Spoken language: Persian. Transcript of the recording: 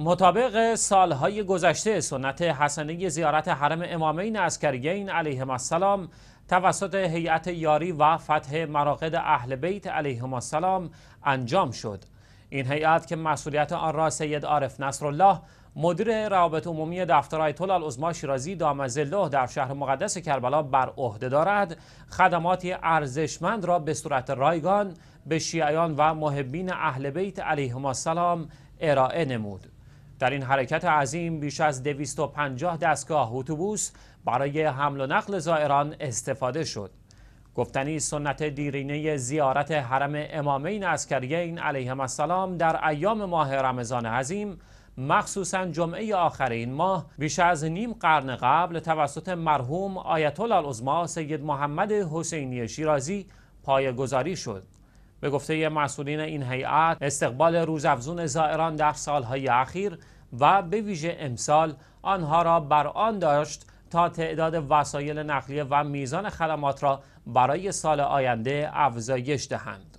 مطابق سالهای گذشته سنت حسنه زیارت حرم امامین عسکریین علیهم السلام توسط هیئت یاری و فتح مراقد اهل بیت علیهم السلام انجام شد این هیئت که مسئولیت آن را سید عارف نصرالله مدیر روابط عمومی دفتر آیت الله شیرازی دامز الله در شهر مقدس کربلا بر عهده دارد خدماتی ارزشمند را به صورت رایگان به شیعیان و محبین اهل بیت علیهم السلام ارائه نمود در این حرکت عظیم بیش از 250 دستگاه اتوبوس برای حمل و نقل زائران استفاده شد. گفتنی سنت دیرینه زیارت حرم امامین اسکریین علیهم السلام در ایام ماه رمضان عظیم مخصوصا جمعه آخر این ماه بیش از نیم قرن قبل توسط مرحوم آیت الله العظما سید محمد حسینی شیرازی پایگذاری شد. به گفته مسئولین این هیئت استقبال روزافزون زائران در سالهای اخیر و به ویژه امسال آنها را بر آن داشت تا تعداد وسایل نقلیه و میزان خدمات را برای سال آینده افزایش دهند